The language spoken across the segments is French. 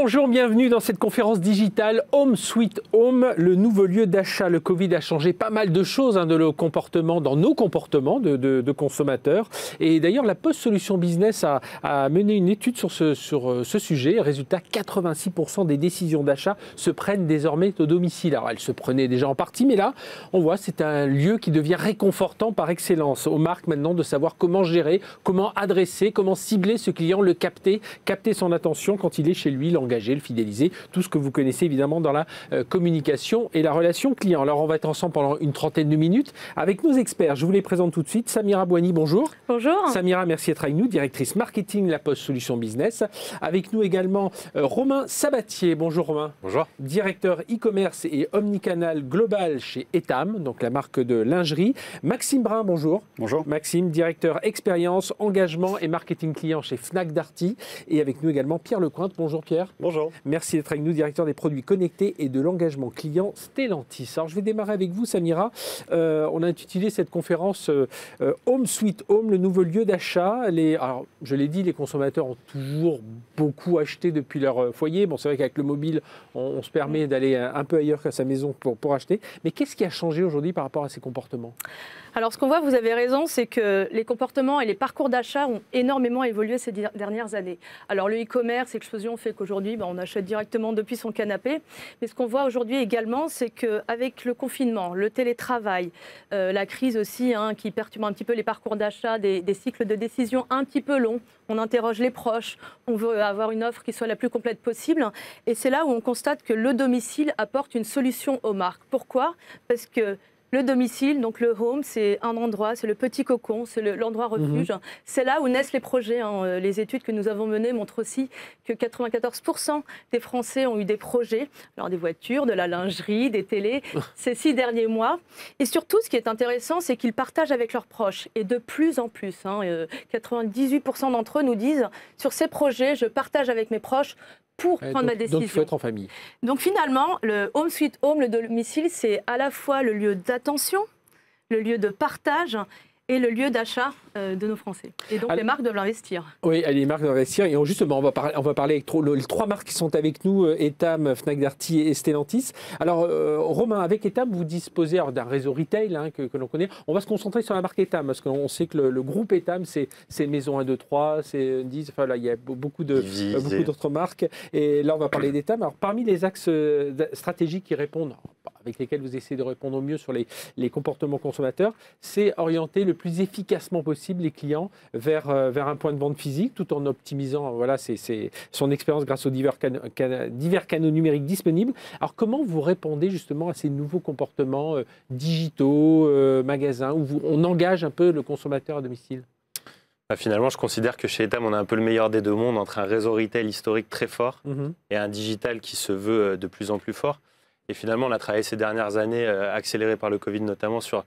Bonjour, bienvenue dans cette conférence digitale Home Sweet Home, le nouveau lieu d'achat. Le Covid a changé pas mal de choses hein, de nos comportements, dans nos comportements de, consommateurs. Et d'ailleurs, la Post Solution Business a, mené une étude sur ce, sur euh, ce sujet. Résultat, 86% des décisions d'achat se prennent désormais au domicile. Alors, elles se prenaient déjà en partie, mais là, on voit, c'est un lieu qui devient réconfortant par excellence. Aux marques maintenant de savoir comment gérer, comment adresser, comment cibler ce client, le capter, capter son attention quand il est chez lui, l'engager, le fidéliser, tout ce que vous connaissez évidemment dans la euh, communication et la relation client. Alors on va être ensemble pendant une trentaine de minutes avec nos experts. Je vous les présente tout de suite. Samira Boigny, bonjour. Bonjour. Samira, merci d'être avec nous, directrice marketing La Poste Solutions Business. Avec nous également euh, Romain Sabatier. Bonjour Romain. Bonjour. Directeur e-commerce et omnicanal global chez Etam, donc la marque de lingerie. Maxime Brun, bonjour. Bonjour. Maxime, directeur expérience, engagement et marketing client chez Fnac Darty. Et avec nous également Pierre Lecointe. Bonjour Pierre. Bonjour. Merci d'être avec nous, directeur des produits connectés et de l'engagement client Stellantis. Alors je vais démarrer avec vous, Samira. Euh, on a intitulé cette conférence euh, euh, Home Sweet Home, le nouveau lieu d'achat. alors je l'ai dit, les consommateurs ont toujours beaucoup acheté depuis leur foyer. Bon, c'est vrai qu'avec le mobile, on, se permet mm. d'aller un, peu ailleurs qu'à sa maison pour, pour acheter. Mais qu'est-ce qui a changé aujourd'hui par rapport à ces comportements alors, ce qu'on voit, vous avez raison, c'est que les comportements et les parcours d'achat ont énormément évolué ces dernières années. Alors, le e-commerce, explosion fait qu'aujourd'hui, bah, on achète directement depuis son canapé. Mais ce qu'on voit aujourd'hui également, c'est qu'avec le confinement, le télétravail, euh, la crise aussi, hein, qui perturbe un petit peu les parcours d'achat, des, des cycles de décision un petit peu longs, on interroge les proches, on veut avoir une offre qui soit la plus complète possible. Et c'est là où on constate que le domicile apporte une solution aux marques. Pourquoi Parce que le domicile, donc le home, c'est un endroit, c'est le petit cocon, c'est l'endroit mhm. refuge. C'est là où naissent les projets. Hein. Euh, les études que nous avons menées montrent aussi que 94% des Français ont eu des projets, alors des voitures, de la lingerie, des télés, oh. ces six derniers mois. Et surtout, ce qui est intéressant, c'est qu'ils partagent avec leurs proches, et de plus en plus. 98% hein, euh, d'entre eux nous disent, sur ces projets, je partage avec mes proches, pour prendre donc, décision. Donc, être en famille. Donc, finalement, le home sweet home, le domicile, c'est à la fois le lieu d'attention, le lieu de partage et le lieu d'achat euh, de nos Français. Et donc, les marques doivent investir. Oui, les marques doivent investir. Et justement, on va parler, on va parler avec les trois marques qui sont avec nous, euh, Etam, Fnac Darty et Stellantis. Alors, euh, Romain, avec Etam, vous disposez d'un réseau retail hein, que, l'on connaît. On va se concentrer sur la marque Etam, parce qu'on sait que le, groupe Etam, c'est Maison 1, 2, 3, c'est 10, enfin là, il y a beaucoup d'autres marques. Et là, on va parler d'Etam. Alors, parmi les axes stratégiques qui répondent avec lesquels vous essayez de répondre au mieux sur les, les comportements consommateurs, c'est orienter le plus efficacement possible les clients vers, euh, vers un point de vente physique tout en optimisant voilà, c'est son expérience grâce aux divers, divers canaux numériques disponibles. Alors comment vous répondez justement à ces nouveaux comportements euh, digitaux, euh, magasins, où on engage un peu le consommateur à domicile bah, finalement, je considère que chez Etam, on a un peu le meilleur des deux mondes entre un réseau retail historique très fort mmh et un digital qui se veut de plus en plus fort. Et finalement, on a travaillé ces dernières années, euh, accéléré par le Covid notamment, sur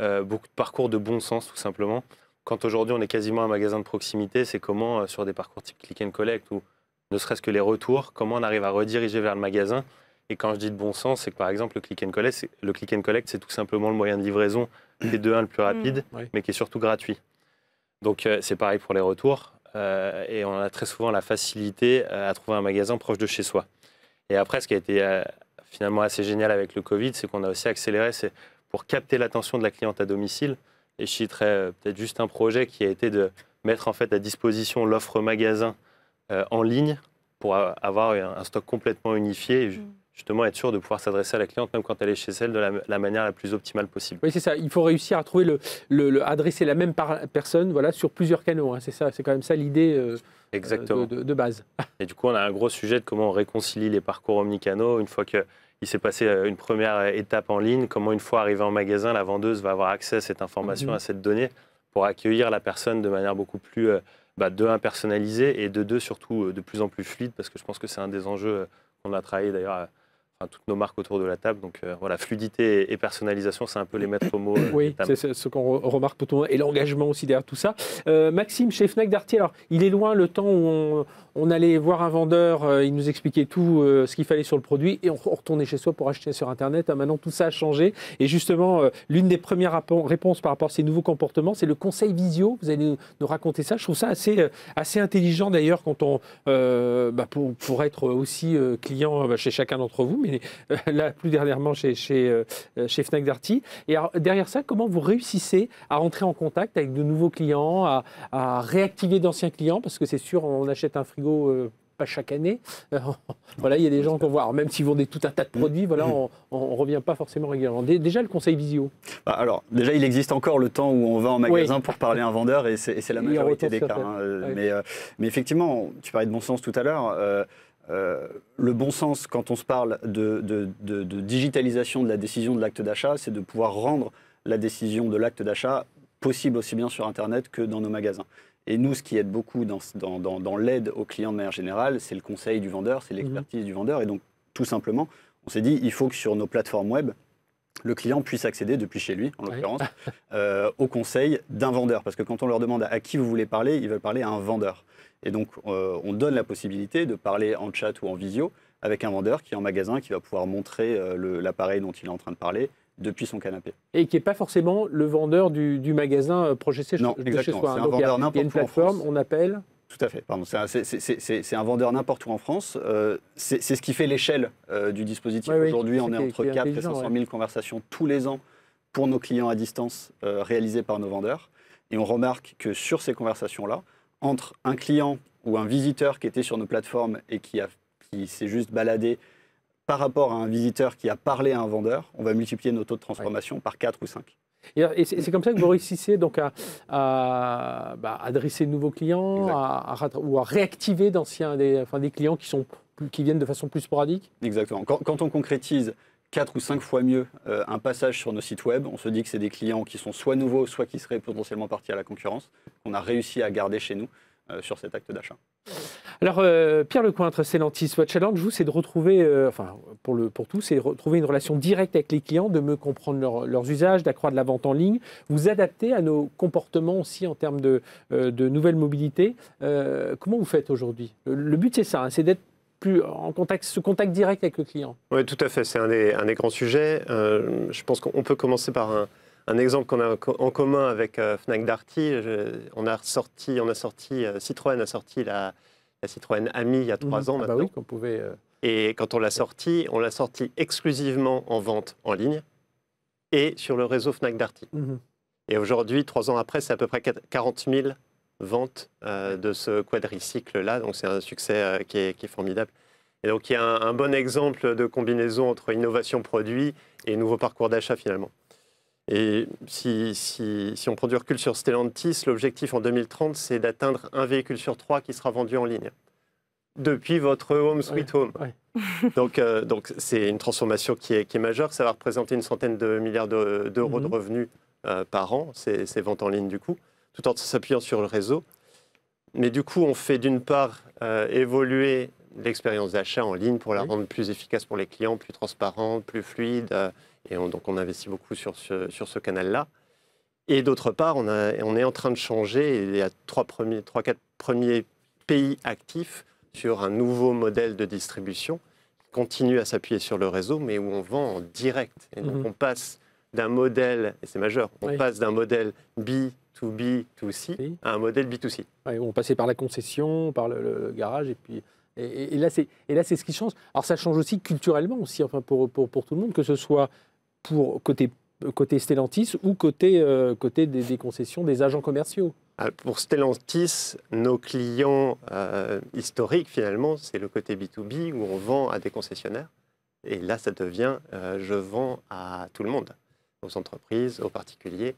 euh, beaucoup de parcours de bon sens, tout simplement. Quand aujourd'hui, on est quasiment un magasin de proximité, c'est comment, euh, sur des parcours type click and collect ou ne serait-ce que les retours, comment on arrive à rediriger vers le magasin. Et quand je dis de bon sens, c'est que par exemple, le click and collect, le click and collect, c'est tout simplement le moyen de livraison des deux, le plus mmh. rapide, mais qui est surtout gratuit. Donc c'est pareil pour les retours. et on a très souvent la facilité à trouver un magasin proche de chez soi. Et après, ce qui a été finalement assez génial avec le Covid, c'est qu'on a aussi accéléré, c'est pour capter l'attention de la cliente à domicile. Et je citerai euh, peut-être juste un projet qui a été de mettre en fait à disposition l'offre magasin euh, en ligne pour avoir un stock complètement unifié justement être sûr de pouvoir s'adresser à la cliente même quand elle est chez elle de la, manière la plus optimale possible. Oui, c'est ça. Il faut réussir à trouver le, adresser la même personne voilà, sur plusieurs canaux. Hein. C'est ça, c'est quand même ça l'idée euh, Exactement. Euh, de, base. Et du coup, on a un gros sujet de comment on réconcilie les parcours omnicanaux une fois que il s'est passé euh, une première étape en ligne, comment une fois arrivé en magasin, la vendeuse va avoir accès à cette information, mhm. à cette donnée, pour accueillir la personne de manière beaucoup plus, bah, de un, personnalisée, et de deux, surtout de plus en plus fluide, parce que je pense que c'est un des enjeux qu'on a travaillé d'ailleurs toutes nos marques autour de la table. Donc euh, voilà, fluidité et, personnalisation, c'est un peu les maîtres mots. oui, euh, c'est ce qu'on remarque tout le temps et l'engagement aussi derrière tout ça. Euh, Maxime, chez Fnac Dartier, alors il est loin le temps où on, on allait voir un vendeur, euh, il nous expliquait tout euh, ce qu'il fallait sur le produit et on, retournait chez soi pour acheter sur Internet. Ah, maintenant, tout ça a changé. Et justement, euh, l'une des premières réponses par rapport à ces nouveaux comportements, c'est le conseil visio. Vous allez nous, raconter ça. Je trouve ça assez, assez intelligent d'ailleurs quand on, bah, pour, être aussi client bah, chez chacun d'entre vous, mais là, plus dernièrement chez, chez, chez Fnac Darty. Et derrière ça, comment vous réussissez à rentrer en contact avec de nouveaux clients, à réactiver d'anciens clients Parce que c'est sûr, on achète un frigo euh, pas chaque année. Euh, voilà, il y a des gens qu'on voit, alors même s'ils vendent tout un tas de produits, voilà, mm. on ne revient pas forcément régulièrement. déjà, le conseil visio bah, Alors, déjà, il existe encore le temps où on va en magasin pour parler à un vendeur, et c'est la majorité des cas. Hein. Euh, mais, effectivement, tu parlais de bon sens tout à l'heure. le bon sens, quand on se parle de, de digitalisation de la décision de l'acte d'achat, c'est de pouvoir rendre la décision de l'acte d'achat possible aussi bien sur Internet que dans nos magasins. Et nous, ce qui aide beaucoup dans, l'aide aux clients de manière générale, c'est le conseil du vendeur, c'est l'expertise mhm. du vendeur. Et donc, tout simplement, on s'est dit, il faut que sur nos plateformes web, le client puisse accéder depuis chez lui, en l'occurrence, euh, au conseil d'un vendeur. Parce que quand on leur demande à qui vous voulez parler, ils veulent parler à un vendeur. Et donc, euh, on donne la possibilité de parler en chat ou en visio avec un vendeur qui est en magasin, qui va pouvoir montrer euh, l'appareil dont il est en train de parler, depuis son canapé. Et qui n'est pas forcément le vendeur du, magasin euh, projet chez, non, de chez soi. Hein. Un vendeur n'importe où. Il y plateforme, on appelle. Tout à fait. C'est un, vendeur n'importe où en France. Euh, c'est ce qui fait l'échelle euh, du dispositif. Aujourd'hui, on est, entre 4 et 500 000 conversations tous les ans pour nos clients à distance réalisées par nos vendeurs. Et on remarque que sur ces conversations-là, entre un client ou un visiteur qui était sur nos plateformes et qui, a, qui s'est juste baladé par rapport à un visiteur qui a parlé à un vendeur, on va multiplier nos taux de transformation par 4 ou 5. Et c'est comme ça que vous réussissez donc à, à bah, adresser de nouveaux clients, ou à réactiver d'anciens, des, clients qui, sont, qui viennent de façon plus sporadique Exactement. Quand, on concrétise 4 ou 5 fois mieux euh, un passage sur nos sites web, on se dit que c'est des clients qui sont soit nouveaux, soit qui seraient potentiellement partis à la concurrence, qu'on a réussi à garder chez nous euh, sur cet acte d'achat. Alors, euh, Pierre Lecointre, Stellantis, votre challenge, vous, c'est de retrouver, euh, enfin, pour, le, pour tout, c'est retrouver une relation directe avec les clients, de mieux comprendre leurs usages, d'accroître la vente en ligne, vous adapter à nos comportements aussi en termes de, euh, de nouvelles mobilités. comment vous faites aujourd'hui le, but, c'est ça, hein, c'est d'être plus en contact, ce contact direct avec le client. Oui, tout à fait, c'est un un des grands sujets. je pense qu'on peut commencer par un, un exemple qu'on a en commun avec euh, Fnac Darty, on a sorti, on a sorti Citroën a sorti la, Citroën Ami il y a trois mhm. ans ah bah maintenant. Euh, et quand on l'a sorti, on l'a sorti exclusivement en vente en ligne et sur le réseau Fnac Darty. Mhm. Et aujourd'hui, trois ans après, c'est à peu près 40 000 ventes euh, de ce quadricycle-là. Donc c'est un succès qui, est, formidable. Et donc il y a un bon exemple de combinaison entre innovation produit et nouveau parcours d'achat finalement. Et si, on prend du recul sur Stellantis, l'objectif en 2030, c'est d'atteindre un véhicule sur trois qui sera vendu en ligne depuis votre home sweet home. Donc, euh, donc c'est une transformation qui est, majeure. Ça va représenter une centaine de milliards d'euros de, mhm. revenus euh, par an, ces, ventes en ligne du coup, tout en s'appuyant sur le réseau. Mais du coup, on fait d'une part euh, évoluer l'expérience d'achat en ligne pour la rendre plus efficace pour les clients, plus transparente, plus fluide et donc on investit beaucoup sur ce, sur ce canal-là. Et d'autre part, on, on, est en train de changer. Il y a trois, premiers, trois, quatre premiers pays actifs sur un nouveau modèle de distribution qui continue à s'appuyer sur le réseau, mais où on vend en direct. Et donc mhm. on passe d'un modèle, et c'est majeur, on passe d'un modèle B to B to C à un modèle B2C. on passait par la concession, par le, garage, et puis et, et là c'est et là c'est ce qui change. Alors ça change aussi culturellement aussi, enfin pour, pour, pour tout le monde, que ce soit pour côté, côté Stellantis ou côté, euh, côté des, concessions des agents commerciaux ah, Pour Stellantis, nos clients euh, historiques, finalement, c'est le côté B2B où on vend à des concessionnaires. Et là, ça devient euh, je vends à tout le monde, aux entreprises, aux particuliers,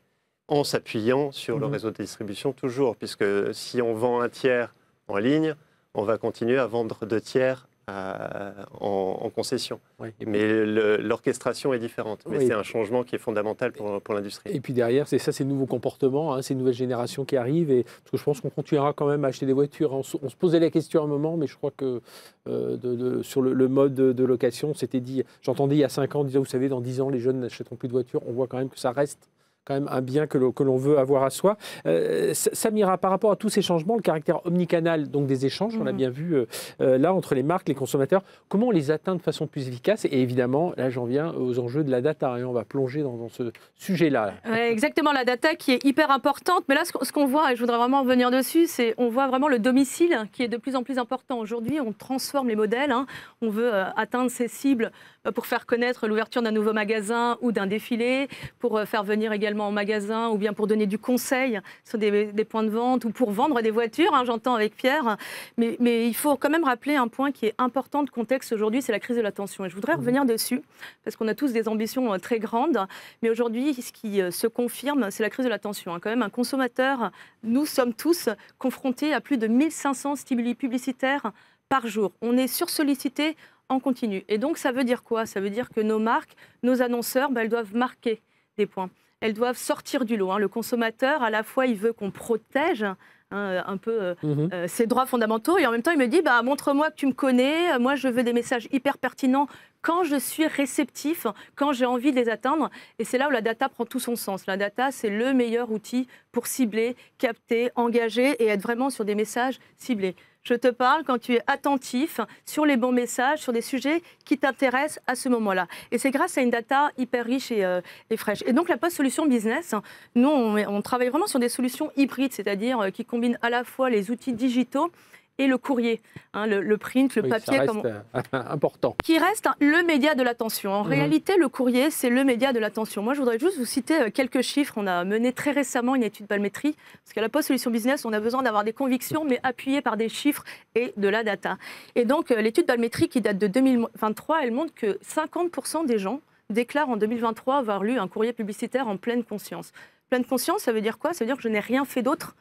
en s'appuyant sur le mhm. réseau de distribution toujours, puisque si on vend un tiers en ligne, on va continuer à vendre deux tiers en, concession. Mais l'orchestration est différente. Mais c'est un changement qui est fondamental pour, l'industrie. Et puis derrière, c'est ça, ces nouveaux comportements, hein, ces nouvelles générations qui arrivent. Et, parce que je pense qu'on continuera quand même à acheter des voitures. On, se posait la question à un moment, mais je crois que euh, sur le, mode de, location, c'était dit. J'entendais il y a 5 ans, disait, vous savez, dans 10 ans, les jeunes n'achèteront plus de voitures. On voit quand même que ça reste quand même un bien que l'on veut avoir à soi. Euh, Samira, par rapport à tous ces changements, le caractère omnicanal donc des échanges, on l'a mhm. bien vu euh, euh, là entre les marques, les consommateurs, comment on les atteint de façon plus efficace Et évidemment, là j'en viens aux enjeux de la data hein, et on va plonger dans, ce sujet-là. exactement, la data qui est hyper importante, mais là ce qu'on voit, et je voudrais vraiment revenir dessus, c'est on voit vraiment le domicile qui est de plus en plus important. Aujourd'hui, on transforme les modèles, hein. on veut euh, atteindre ces cibles euh, pour faire connaître l'ouverture d'un nouveau magasin ou d'un défilé, pour euh, faire venir également en magasin ou bien pour donner du conseil sur des, points de vente ou pour vendre des voitures, hein, j'entends avec Pierre. Mais, mais, il faut quand même rappeler un point qui est important de contexte aujourd'hui, c'est la crise de l'attention. Et je voudrais mmh. revenir dessus, parce qu'on a tous des ambitions euh, très grandes, mais aujourd'hui, ce qui se confirme, c'est la crise de l'attention. Hein. Quand même, un consommateur, nous sommes tous confrontés à plus de 1500 stimuli publicitaires par jour. On est sursollicité en continu. Et donc, ça veut dire quoi Ça veut dire que nos marques, nos annonceurs, bah, elles doivent marquer des points. Elles doivent sortir du lot. Hein. Le consommateur, à la fois, il veut qu'on protège hein, un peu euh, mhm. euh, ses droits fondamentaux. Et en même temps, il me dit bah, montre-moi que tu me connais. Moi, je veux des messages hyper pertinents quand je suis réceptif, quand j'ai envie de les atteindre. Et c'est là où la data prend tout son sens. La data, c'est le meilleur outil pour cibler, capter, engager et être vraiment sur des messages ciblés. Je te parle quand tu es attentif sur les bons messages, sur des sujets qui t'intéressent à ce moment-là. Et c'est grâce à une data hyper riche et, euh, fraîche. Et donc la post solution business, nous on travaille vraiment sur des solutions hybrides, c'est-à-dire euh, qui combinent à la fois les outils digitaux et le courrier, hein, le, print, le papier. reste euh, important. Qui reste hein, le média de l'attention. En mhm. réalité, le courrier, c'est le média de l'attention. Moi, je voudrais juste vous citer euh, quelques chiffres. On a mené très récemment une étude palmétrie, parce qu'à la Poste Solution Business, on a besoin d'avoir des convictions, mais appuyées par des chiffres et de la data. Et donc, euh, l'étude Balmétrie, qui date de 2023, elle montre que 50% des gens déclarent en 2023 avoir lu un courrier publicitaire en pleine conscience. Pleine conscience, ça veut dire quoi Ça veut dire que je n'ai rien fait d'autre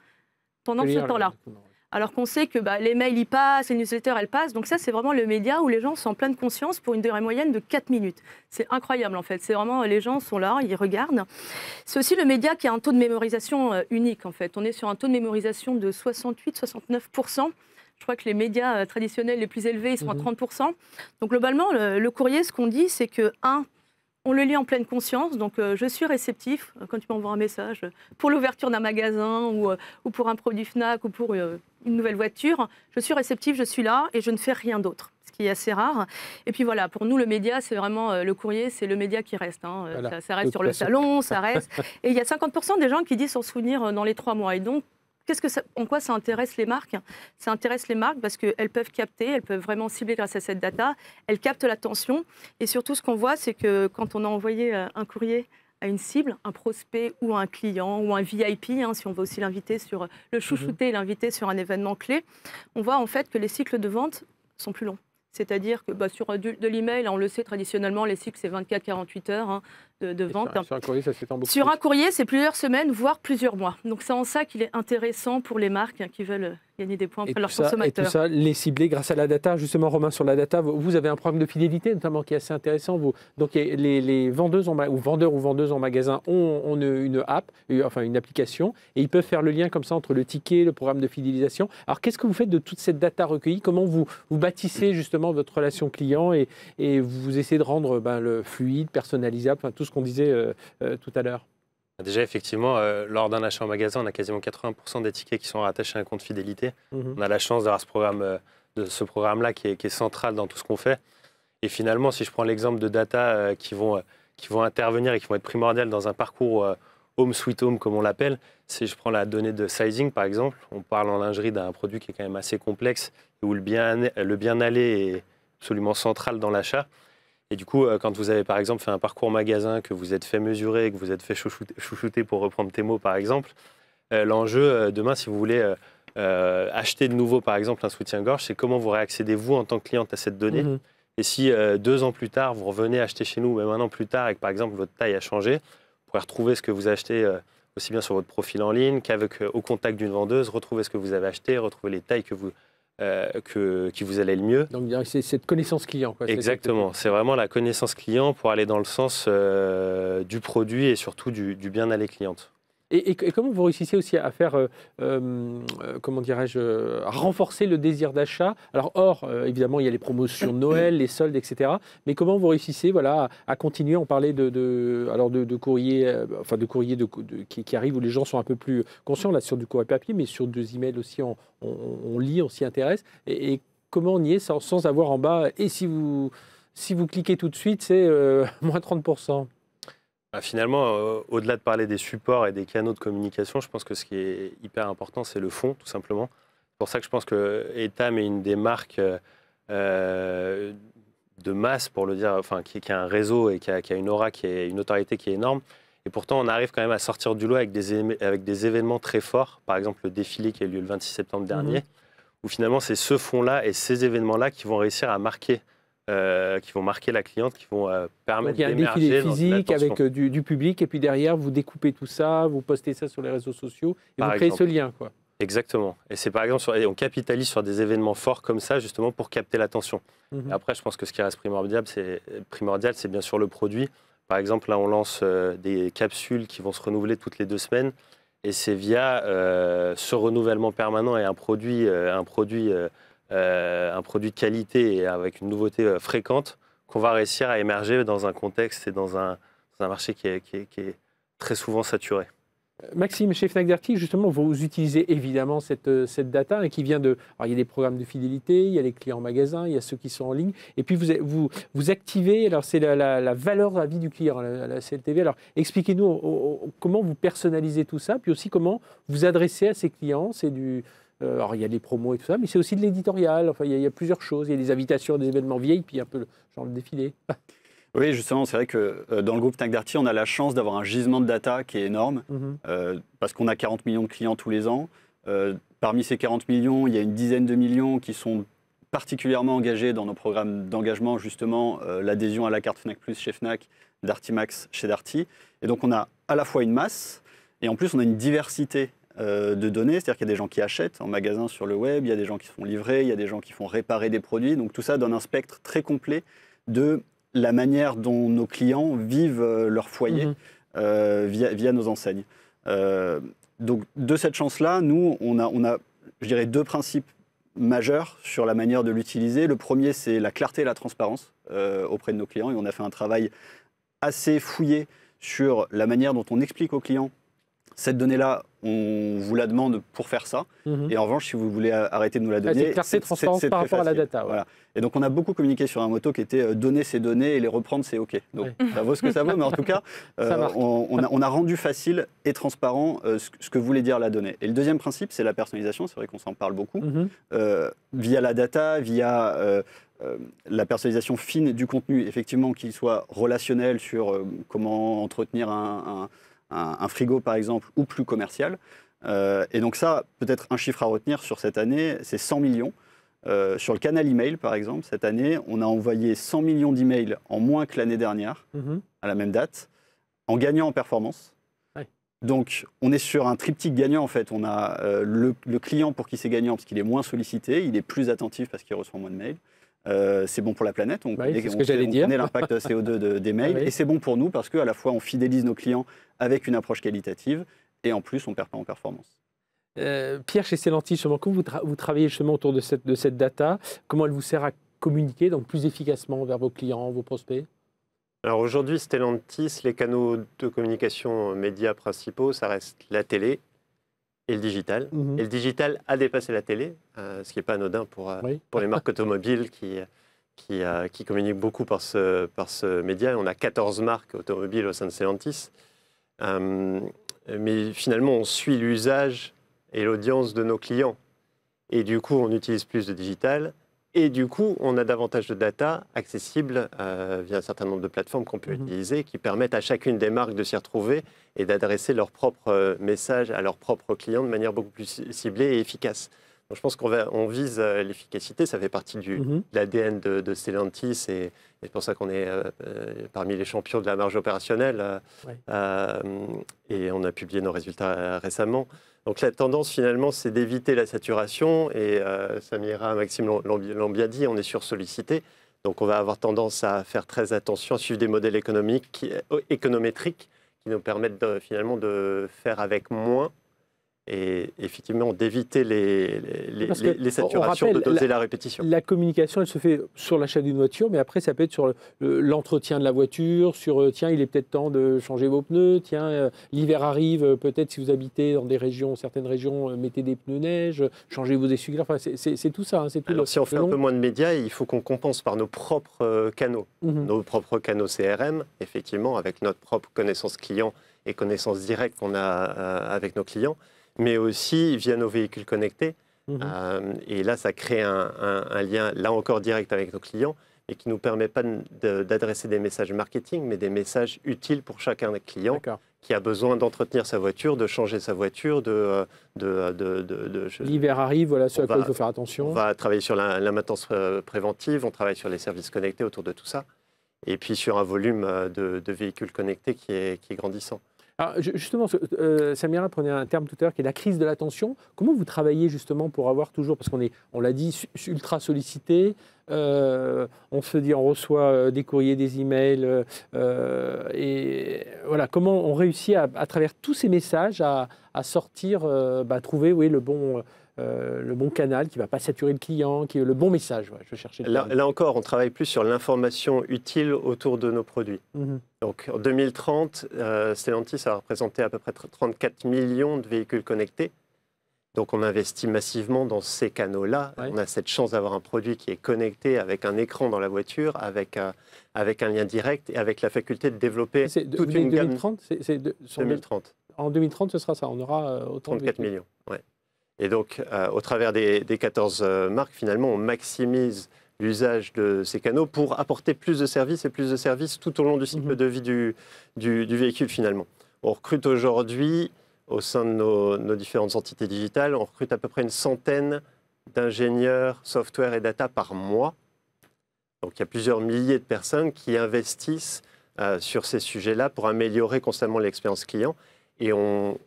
pendant ce temps-là alors qu'on sait que bah, les mails y passent, les newsletters elles passent. Donc ça, c'est vraiment le média où les gens sont en pleine conscience pour une durée moyenne de 4 minutes. C'est incroyable en fait. C'est vraiment les gens sont là, ils regardent. C'est aussi le média qui a un taux de mémorisation euh, unique en fait. On est sur un taux de mémorisation de 68-69 je crois que les médias euh, traditionnels les plus élevés ils sont à 30%. Mmh donc globalement, le, courrier, ce qu'on dit, c'est que un, on le lit en pleine conscience, donc euh, je suis réceptif quand tu m'envoies un message pour l'ouverture d'un magasin ou, pour un produit FNAC ou pour une nouvelle voiture, je suis réceptive, je suis là et je ne fais rien d'autre ce qui est assez rare. Et puis voilà, pour nous, le média, c'est vraiment euh, le courrier, c'est le média qui reste. Hein. Euh, ça, reste sur le salon, ça reste. et il y a 50% des gens qui disent s'en souvenir euh, dans les trois mois. Et donc, qu'est-ce que en quoi ça intéresse les marques Ça intéresse les marques parce qu'elles peuvent capter, elles peuvent vraiment cibler grâce à cette data, elles captent l'attention. Et surtout, ce qu'on voit, c'est que quand on a envoyé un courrier à une cible, un prospect ou un client ou un VIP, hein, si on veut aussi l'inviter sur le chouchouter et mhm. l'inviter sur un événement clé, on voit en fait que les cycles de vente sont plus longs. C'est-à-dire que bah, sur euh, de, l'email, hein, on le sait traditionnellement, les cycles, c'est 24-48 heures hein, de, vente. Sur, un courrier, ça beaucoup. Sur un courrier, c'est plusieurs semaines, voire plusieurs mois. Donc c'est en ça qu'il est intéressant pour les marques qui veulent euh, des points Et tout ça, les cibler grâce à la data. Justement, Romain, sur la data, vous avez un programme de fidélité notamment qui est assez intéressant. donc les, vendeuses ou vendeurs ou vendeuses en magasin ont, une, app, euh, enfin une application, et ils peuvent faire le lien comme ça entre le ticket, le programme de fidélisation. Alors qu'est-ce que vous faites de toute cette data recueillie Comment vous, bâtissez justement votre relation client et, vous essayez de rendre ben, le fluide, personnalisable, tout ce qu'on disait euh, euh, tout à l'heure ah, déjà, effectivement, euh, lors d'un achat en magasin, on a quasiment 80% des tickets qui sont rattachés à un compte fidélité. Mhm. On a la chance d'avoir ce programme, euh, de ce programme-là qui, est, central dans tout ce qu'on fait. Et finalement, si je prends l'exemple de data euh, qui, vont, qui vont intervenir et qui vont être primordiales dans un parcours home sweet home, comme on l'appelle, si je prends la donnée de sizing, par exemple, on parle en lingerie d'un produit qui est quand même assez complexe, où bien, le bien aller est absolument central dans l'achat. Et du coup, euh, quand vous avez par exemple fait un parcours magasin, que vous êtes fait mesurer, que vous êtes fait chouchouter, pour reprendre tes mots par exemple, euh, l'enjeu euh, demain, si vous voulez acheter de nouveau par exemple un soutien-gorge, c'est comment vous réaccédez vous en tant que cliente à cette donnée. Mhm. Et si deux ans plus tard, vous revenez acheter chez nous, même un an plus tard, et que par exemple votre taille a changé, vous pourrez retrouver ce que vous achetez aussi bien sur votre profil en ligne qu'avec au contact d'une vendeuse, retrouver ce que vous avez acheté, retrouver les tailles que vous, euh, que, qui vous allait le mieux. Donc c'est cette connaissance client. Exactement, euh, c'est vraiment la connaissance client pour aller dans le sens euh, du produit et surtout du, du bien-aller cliente. Et, comment vous réussissez aussi à faire, euh, euh, euh, comment dirais-je, à renforcer le désir d'achat Alors, or, évidemment, il y a les promotions Noël, les soldes, etc. Mais comment vous réussissez, voilà, à, continuer On parlait de, de alors de, courrier, enfin de courrier de, qui, arrivent où les gens sont un peu plus conscients là sur du courrier papier, mais sur des emails aussi, on, lit, on s'y intéresse. Et, comment on y est sans, avoir en bas Et si vous si vous cliquez tout de suite, c'est moins 30 bah, finalement, euh, au-delà de parler des supports et des canaux de communication, je pense que ce qui est hyper important, c'est le fond, tout simplement. C'est pour ça que je pense que Etam est une des marques euh, euh, de masse, pour le dire, enfin, qui, a un réseau et qui a, une aura, qui a une autorité qui est énorme. Et pourtant, on arrive quand même à sortir du lot avec des, avec des événements très forts, par exemple le défilé qui a eu lieu le 26 septembre dernier, mhm. où finalement, c'est ce fond-là et ces événements-là qui vont réussir à marquer euh, qui vont marquer la cliente, qui vont euh, permettre d'émerger. Il y a un défilé physique avec euh, du, public, et puis derrière, vous découpez tout ça, vous postez ça sur les réseaux sociaux, et vous créez ce lien. Quoi. Exactement. Et c'est par exemple, on capitalise sur des événements forts comme ça, justement, pour capter l'attention. Mhm. Après, je pense que ce qui reste primordial, c'est primordial, c'est bien sûr le produit. Par exemple, là, on lance des capsules qui vont se renouveler toutes les deux semaines, et c'est via ce renouvellement permanent et un produit, un produit euh, un produit de qualité et avec une nouveauté euh, fréquente qu'on va réussir à émerger dans un contexte et dans un, un marché qui est, qui, est, très souvent saturé. Maxime, chez Fnac justement, vous utilisez évidemment cette, euh, cette data qui vient de... Alors, il y a des programmes de fidélité, il y a les clients en magasin, il y a ceux qui sont en ligne. Et puis, vous, vous, vous activez, alors c'est la, la, la, valeur à vie du client, la, la CLTV. Alors, expliquez-nous comment vous personnalisez tout ça, puis aussi comment vous adressez à ces clients. C'est du, euh, alors, il y a des promos et tout ça, mais c'est aussi de l'éditorial. Enfin, il y, a, plusieurs choses. Il y a des invitations à des événements vieilles, puis un peu le, genre le défilé. oui, justement, c'est vrai que euh, dans le groupe Darty, on a la chance d'avoir un gisement de data qui est énorme, mhm. euh, parce qu'on a 40 millions de clients tous les ans. parmi ces 40 millions, il y a une dizaine de millions qui sont particulièrement engagés dans nos programmes d'engagement, justement l'adhésion à la carte Fnac Plus chez Fnac, Darty Max chez Darty. Et donc, on a à la fois une masse, et en plus, on a une diversité euh, de données, c'est-à-dire qu'il y a des gens qui achètent en magasin sur le web, il y a des gens qui se font livrer, il y a des gens qui font réparer des produits. Donc tout ça donne un spectre très complet de la manière dont nos clients vivent euh, leur foyer mhm. euh, via, nos enseignes. donc de cette chance-là, nous, on a, on je dirais, deux principes majeurs sur la manière de l'utiliser. Le premier, c'est la clarté et la transparence auprès de nos clients. Et on a fait un travail assez fouillé sur la manière dont on explique aux clients cette donnée-là, on vous la demande pour faire ça. Mhm. Et en revanche, si vous voulez arrêter de nous la ah, donner, c'est c'est par rapport à la data. Et donc, on a beaucoup communiqué sur un moto qui était euh, donner ces données et les reprendre, c'est OK. Donc, ça vaut ce que ça vaut, mais en tout cas, euh, on, a, rendu facile et transparent euh, ce, que voulait dire la donnée. Et le deuxième principe, c'est la personnalisation. C'est vrai qu'on s'en parle beaucoup. Mhm. via la data, via... la personnalisation fine du contenu, effectivement, qu'il soit relationnel sur comment entretenir un un, frigo par exemple, ou plus commercial. Euh, et donc ça, peut-être un chiffre à retenir sur cette année, c'est 100 millions. Euh, sur le canal email, par exemple, cette année, on a envoyé 100 millions d'emails en moins que l'année dernière, mhm. à la même date, en gagnant en performance. Donc, on est sur un triptyque gagnant en fait. On a euh, le, le, client pour qui c'est gagnant parce qu'il est moins sollicité, il est plus attentif parce qu'il reçoit moins de mails. Euh, c'est bon pour la planète, on, bah connaît, l'impact euh, CO2 des mails, ah et c'est bon pour nous parce qu'à la fois on fidélise nos clients avec une approche qualitative, et en plus on ne perd pas en performance. Euh, Pierre, chez Stellantis, sur comment vous, travaillez justement autour de cette, de cette data Comment elle vous sert à communiquer donc plus efficacement vers vos clients, vos prospects Alors aujourd'hui, Stellantis, les canaux de communication médias principaux, ça reste la télé et le digital. Mhm. Et le digital a dépassé la télé, euh, ce qui n'est pas anodin pour, euh, pour les marques automobiles qui, qui, euh, qui, communiquent beaucoup par ce, par ce média. On a 14 marques automobiles au sein de Euh, mais finalement, on suit l'usage et l'audience de nos clients. Et du coup, on utilise plus de digital. Et du coup, on a davantage de data accessible euh, via un certain nombre de plateformes qu'on peut mhm. utiliser qui permettent à chacune des marques de s'y retrouver et d'adresser leur propre euh, messages à leurs propres clients de manière beaucoup plus ciblée et efficace. Donc, je pense qu'on on vise euh, l'efficacité, ça fait partie mhm. de l'ADN de, de, Stellantis et, c'est pour ça qu'on est parmi les champions de la marge opérationnelle. et on a publié nos résultats récemment. Donc la tendance finalement, c'est d'éviter la saturation et euh, Samira, Maxime l'ont bien dit, on est sursollicité. Donc on va avoir tendance à faire très attention, à suivre des modèles économiques, euh, économétriques qui nous permettent finalement de faire avec moins et effectivement d'éviter les, saturations, de doser la, répétition. La communication, elle se fait sur l'achat d'une voiture, mais après, ça peut être sur l'entretien de la voiture, sur euh, tiens, il est peut-être temps de changer vos pneus, tiens, euh, l'hiver arrive, euh, peut-être si vous habitez dans des régions, certaines régions, mettez des pneus neige, changez vos essuie-glaces, enfin, c'est tout ça. Hein, c'est tout si on fait un peu moins de médias, il faut qu'on compense par nos propres canaux, mhm. nos propres canaux CRM, effectivement, avec notre propre connaissance client et connaissance directe qu'on a avec nos clients mais aussi via nos véhicules connectés. Mhm. Euh, et là, ça crée un, lien, là encore direct avec nos clients, et qui ne nous permet pas d'adresser des messages marketing, mais des messages utiles pour chacun des clients qui a besoin d'entretenir sa voiture, de changer sa voiture, de... de, L'hiver arrive, voilà ce à quoi il faut faire attention. On va travailler sur la, la, maintenance euh, préventive, on travaille sur les services connectés autour de tout ça, et puis sur un volume euh, de, véhicules connectés qui est, qui est grandissant. Alors, justement, euh, Samira prenait un terme tout à l'heure qui est la crise de l'attention. Comment vous travaillez justement pour avoir toujours, parce qu'on est, on l'a dit, ultra sollicité, euh, on se dit, on reçoit euh, des courriers, des emails, et voilà, comment on réussit à, travers tous ces messages à, sortir, bah, trouver, oui, le bon, euh, le bon canal, qui ne va pas saturer le client, qui le bon message. je là, encore, on travaille plus sur l'information utile autour de nos produits. Mhm. Donc en 2030, euh, Stellantis a représenté à peu près 34 millions de véhicules connectés. Donc on investit massivement dans ces canaux-là. On a cette chance d'avoir un produit qui est connecté avec un écran dans la voiture, avec un, avec un lien direct et avec la faculté de développer C'est 2030. En 2030, ce sera ça. On aura 34 euh, millions. Ouais. Et donc, euh, au travers des, 14 euh, marques, finalement, on maximise l'usage de ces canaux pour apporter plus de services et plus de services tout au long du cycle mhm. de vie du, véhicule, finalement. On recrute aujourd'hui, au sein de nos, différentes entités digitales, on recrute à peu près une centaine d'ingénieurs software et data par mois. Donc, il y a plusieurs milliers de personnes qui investissent euh, sur ces sujets-là pour améliorer constamment l'expérience client et on,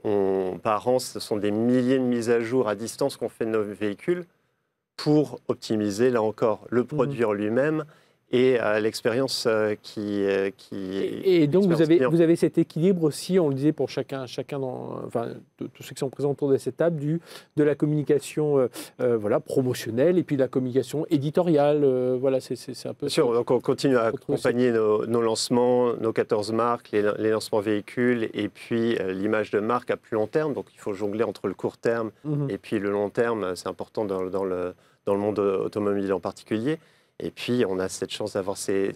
par an, ce sont des milliers de mises à jour à distance qu'on fait de nos véhicules pour optimiser, là encore, le mhm. produit en lui-même et à l'expérience euh, qui, euh, qui, Et, donc, vous avez, vous avez cet équilibre aussi, on le disait pour chacun, chacun dans, enfin, tous ceux qui sont présents autour de cette table, du, de la communication euh, voilà, promotionnelle et puis de la communication éditoriale. voilà, c'est un peu. Bien sûr, donc on continue à accompagner nos, nos, lancements, nos 14 marques, les, lancements véhicules et puis l'image de marque à plus long terme. Donc, il faut jongler entre le court terme mmh et puis le long terme. C'est important dans, dans, le, dans le monde automobile en particulier. Et puis, on a cette chance d'avoir ces,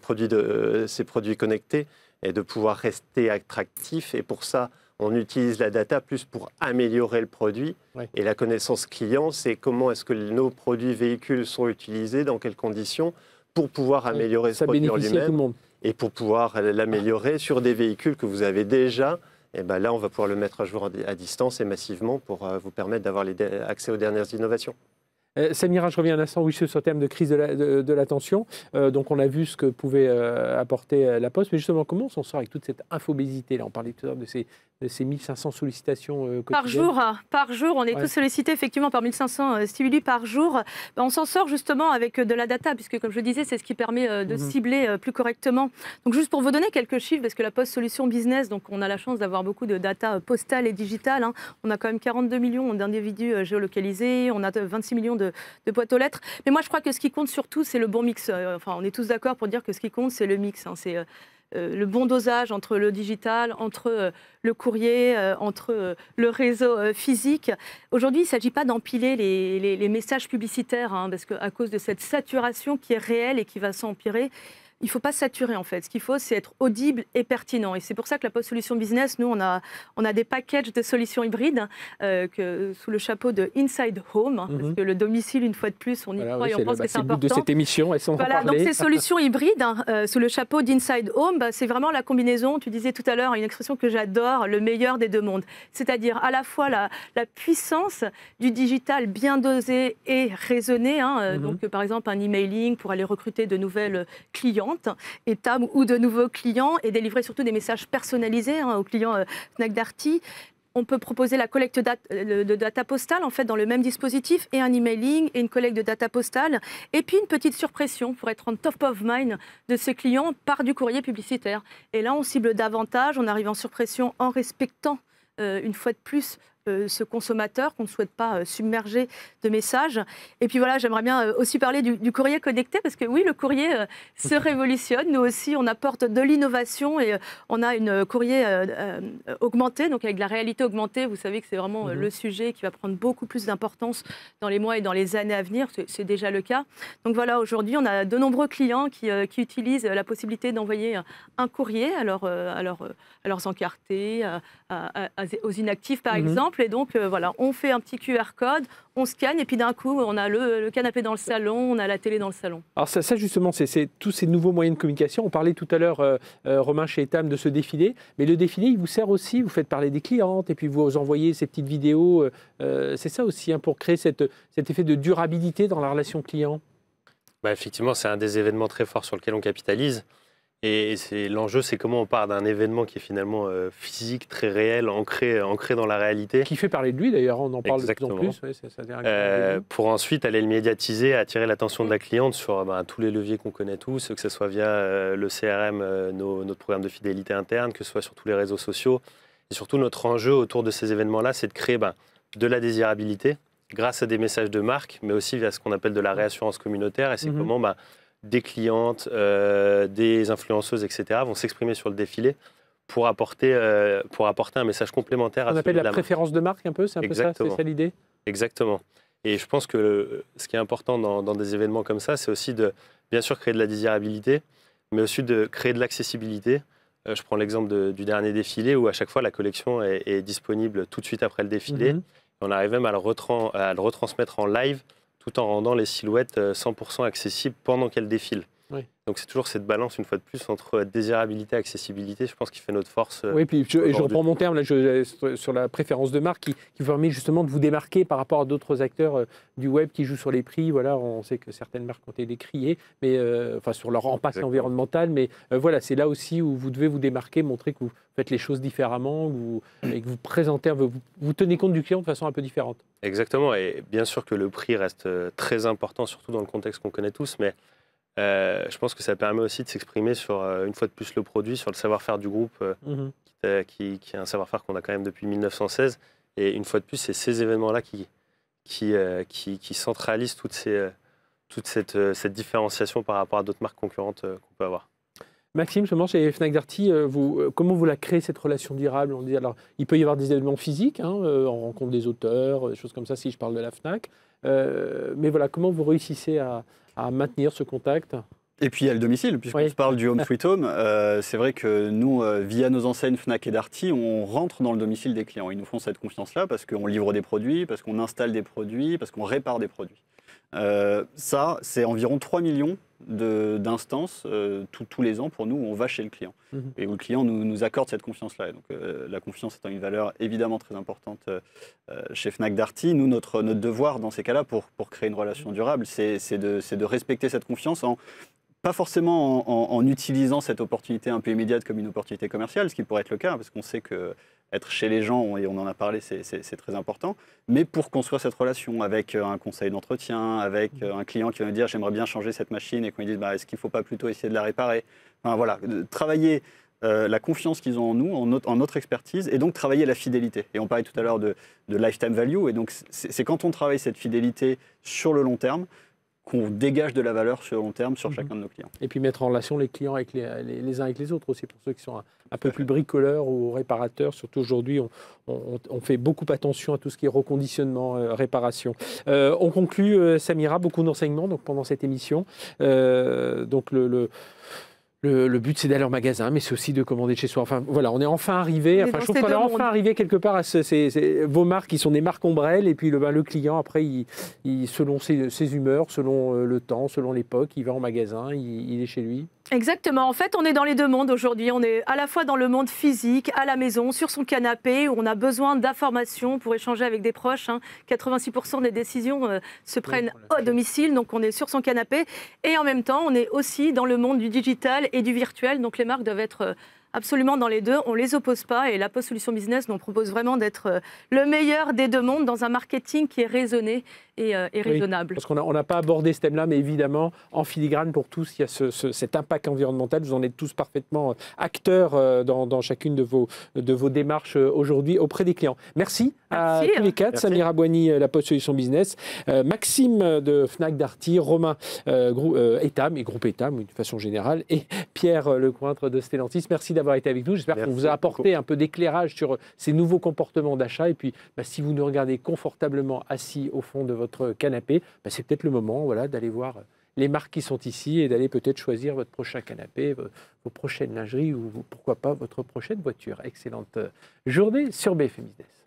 produits de, ces produits connectés et de pouvoir rester attractif. Et pour ça, on utilise la data plus pour améliorer le produit. Et la connaissance client, c'est comment est-ce que nos produits véhicules sont utilisés, dans quelles conditions, pour pouvoir améliorer sa ce produit lui-même et pour pouvoir l'améliorer sur des véhicules que vous avez déjà. Et ben là, on va pouvoir le mettre à jour à distance et massivement pour euh, vous permettre d'avoir accès aux dernières innovations. Euh, Samira, je reviens un instant, oui, sur ce thème de crise de l'attention. de, euh, donc, on a vu ce que pouvait euh, apporter la Poste, mais justement, comment on s'en sort avec toute cette infobésité Là, on parlait tout à l'heure de ces, 1500 sollicitations Par jour, hein. par jour, on est tous sollicités effectivement par 1500 stimuli par jour. Ben, on s'en sort justement avec de la data, puisque comme je disais, c'est ce qui permet de mhm. cibler plus correctement. Donc juste pour vous donner quelques chiffres, parce que la Poste Solution Business, donc on a la chance d'avoir beaucoup de data postale et digitale. Hein. On a quand même 42 millions d'individus géolocalisés, on a 26 millions de de, de aux lettres. Mais moi, je crois que ce qui compte surtout, c'est le bon mix. Euh, enfin, on est tous d'accord pour dire que ce qui compte, c'est le mix. Hein. c'est euh, euh, le bon dosage entre le digital, entre le courrier, entre le réseau physique. Aujourd'hui, il ne s'agit pas d'empiler les, messages publicitaires, hein, parce qu'à cause de cette saturation qui est réelle et qui va s'empirer, il ne faut pas saturer en fait. Ce qu'il faut, c'est être audible et pertinent. Et c'est pour ça que la Post Solution Business, nous, on a, on a des packages de solutions hybrides euh, que, sous le chapeau de Inside Home, parce mhm. que le domicile, une fois de plus, on y croit et on pense que c'est important. de cette émission, Voilà, donc ces solutions hybrides hein, euh, sous le chapeau d'Inside Home, bah, c'est vraiment la combinaison, tu disais tout à l'heure, une expression que j'adore, le meilleur des deux mondes. C'est-à-dire à la fois la, la, puissance du digital bien dosé et raisonné. Hein, euh, mhm. Donc, par exemple, un emailing pour aller recruter de nouvelles clients et table ou de nouveaux clients et délivrer surtout des messages personnalisés hein, aux clients snack euh, Darty on peut proposer la collecte de data postale en fait dans le même dispositif et un emailing et une collecte de data postale et puis une petite surpression pour être en top of mind de ses clients par du courrier publicitaire. Et là, on cible davantage, on arrive en surpression en respectant euh, une fois de plus euh, ce consommateur qu'on ne souhaite pas euh, submerger de messages. Et puis voilà, j'aimerais bien euh, aussi parler du, courrier connecté parce que oui, le courrier se révolutionne. Nous aussi, on apporte de l'innovation et on a une courrier augmenté, donc avec la réalité augmentée. Vous savez que c'est vraiment mhm. le sujet qui va prendre beaucoup plus d'importance dans les mois et dans les années à venir. C'est déjà le cas. Donc voilà, aujourd'hui, on a de nombreux clients qui, utilisent la possibilité d'envoyer un courrier à, leurs encartés, aux inactifs par mhm. exemple. Et donc, euh, voilà, on fait un petit QR code, on scanne, et puis d'un coup, on a le, canapé dans le salon, on a la télé dans le salon. Alors, ça, justement, c'est tous ces nouveaux moyens de communication. On parlait tout à l'heure, euh, euh, Romain chez Etam, de ce défilé. Mais le défilé, il vous sert aussi, vous faites parler des clientes, et puis vous envoyez ces petites vidéos. c'est ça aussi, hein, pour créer cet effet de durabilité dans la relation client. Bah, effectivement, c'est un des événements très forts sur lequel on capitalise. Et l'enjeu, c'est comment on part d'un événement qui est finalement euh, physique, très réel, ancré, ancré dans la réalité. Qui fait parler de lui d'ailleurs, on en parle de plus en euh, pour ensuite aller le médiatiser, attirer l'attention de la mm. cliente sur euh, ben, tous les leviers qu'on connaît tous, que ce soit via le CRM, nos, notre programme de fidélité interne, que ce soit sur tous les réseaux sociaux. Et surtout, notre enjeu autour de ces événements-là, c'est de créer ben, de la désirabilité grâce à des messages de marque, mais aussi via ce qu'on appelle de la mm. réassurance communautaire. Et c'est mm-hmm. comment... Bah, des clientes, euh, des influenceuses, etc., vont s'exprimer sur le défilé pour apporter, euh, pour apporter un message complémentaire On à appelle la, préférence de marque, un peu, c'est un peu ça, c'est l'idée Exactement. Et je pense que ce qui est important dans, des événements comme ça, c'est aussi de, bien sûr, créer de la désirabilité, mais aussi de créer de l'accessibilité. Euh, je prends l'exemple du dernier défilé où à chaque fois la collection est, disponible tout de suite après le défilé. Mhm. On arrive même à le retransmettre en live tout en rendant les silhouettes 100% euh, accessibles pendant qu'elles défilent. Donc c'est toujours cette balance, une fois de plus, entre désirabilité et accessibilité, je pense, qui fait notre force. Euh, oui, puis je, et je reprends mon terme là, euh, sur la préférence de marque qui, vous permet justement de vous démarquer par rapport à d'autres acteurs euh, du web qui jouent sur les prix. Voilà, on sait que certaines marques ont été décriées, mais, enfin, sur leur impact environnementale environnemental, mais voilà, c'est là aussi où vous devez vous démarquer, montrer que vous faites les choses différemment vous, que vous présentez, vous tenez compte du client de façon un peu différente. Exactement, et bien sûr que le prix reste très important, surtout dans le contexte qu'on connaît tous, mais euh, je pense que ça permet aussi de s'exprimer sur, euh, une fois de plus, le produit, sur le savoir-faire du groupe, euh, mm-hmm. qui, est un savoir-faire qu'on a quand même depuis 1916. Et une fois de plus, c'est ces événements-là qui, centralisent toute, cette, différenciation par rapport à d'autres marques concurrentes qu'on peut avoir. Maxime, justement, chez Fnac Darty, comment vous la créez cette relation durable alors, il peut y avoir des événements physiques, hein, on rencontre des auteurs, des choses comme ça. Si je parle de la Fnac, euh, mais voilà, comment vous réussissez à, maintenir ce contact et puis a le domicile, puisqu'on se parle du home sweet home, euh, c'est vrai que nous, euh, via nos enseignes Fnac et Darty, on rentre dans le domicile des clients. Ils nous font cette confiance-là parce qu'on livre des produits, parce qu'on installe des produits, parce qu'on répare des produits. ça, c'est environ 3 millions d'instances euh, tous les ans pour nous où on va chez le client mhm. et où le client nous, nous accorde cette confiance-là. Donc euh, la confiance étant une valeur évidemment très importante euh, chez Fnac Darty, nous notre, notre devoir dans ces cas-là pour, pour créer une relation durable, c'est de, de respecter cette confiance en, pas forcément en, utilisant cette opportunité un peu immédiate comme une opportunité commerciale, ce qui pourrait être le cas, parce qu'on sait que être chez les gens, et on en a parlé, c'est très important. Mais pour construire cette relation avec euh, un conseil d'entretien, avec mm-hmm. euh, un client qui va me dire j'aimerais bien changer cette machine, et qu'on lui dise bah, est-ce qu'il ne faut pas plutôt essayer de la réparer enfin, voilà, Travailler euh, la confiance qu'ils ont en nous, en notre, expertise, et donc travailler la fidélité. Et on parlait tout à l'heure de, lifetime value, et donc c'est quand on travaille cette fidélité sur le long terme qu'on dégage de la valeur sur long terme sur mhm. chacun de nos clients. Et puis mettre en relation les clients avec les, uns avec les autres aussi, pour ceux qui sont un, peu plus bricoleurs ou réparateurs. Surtout aujourd'hui, on, fait beaucoup attention à tout ce qui est reconditionnement, euh, réparation. Euh, on conclut, euh, Samira, beaucoup d'enseignements pendant cette émission. donc le le, but, c'est d'aller au magasin, mais c'est aussi de commander chez soi. Enfin, voilà, on est enfin arrivé. Enfin, je trouve qu'on est enfin arrivé quelque part à ces, vos marques qui sont des marques ombrelles. Et puis, le, ben, le client, après, il, selon ses, humeurs, selon euh, le temps, selon l'époque, il va en magasin, il est chez lui. Exactement. En fait, on est dans les deux mondes aujourd'hui. On est à la fois dans le monde physique, à la maison, sur son canapé, où on a besoin d'informations pour échanger avec des proches. 86% hein. des décisions euh, se prennent au domicile, donc on est sur son canapé. Et en même temps, on est aussi dans le monde du digital et du virtuel. Donc les marques doivent être... Euh, absolument dans les deux. On ne les oppose pas. Et la Post Solution Business, nous, propose vraiment d'être euh, le meilleur des deux mondes dans un marketing qui est raisonné et, euh, raisonnable. parce qu'on n'a pas abordé ce thème-là, mais évidemment, en filigrane pour tous, il y a cet impact environnemental. Vous en êtes tous parfaitement euh, acteurs dans, chacune de vos, démarches aujourd'hui auprès des clients. Merci, à tous les hein. quatre. Samira Boigny, La Poste Solution Business, Maxime de Fnac Darty, Romain Etam et Groupe Etam, de façon générale, et Pierre Lecointre de Stellantis. Merci d'avoir été avec nous. J'espère qu'on vous a apporté un peu d'éclairage sur euh, ces nouveaux comportements d'achat. Et puis, bah, si vous nous regardez confortablement assis au fond de votre canapé, bah, c'est peut-être le moment voilà, d'aller voir euh, les marques qui sont ici et d'aller peut-être choisir votre prochain canapé, euh, vos prochaines lingeries ou pourquoi pas votre prochaine voiture. Excellente journée sur BFM Business.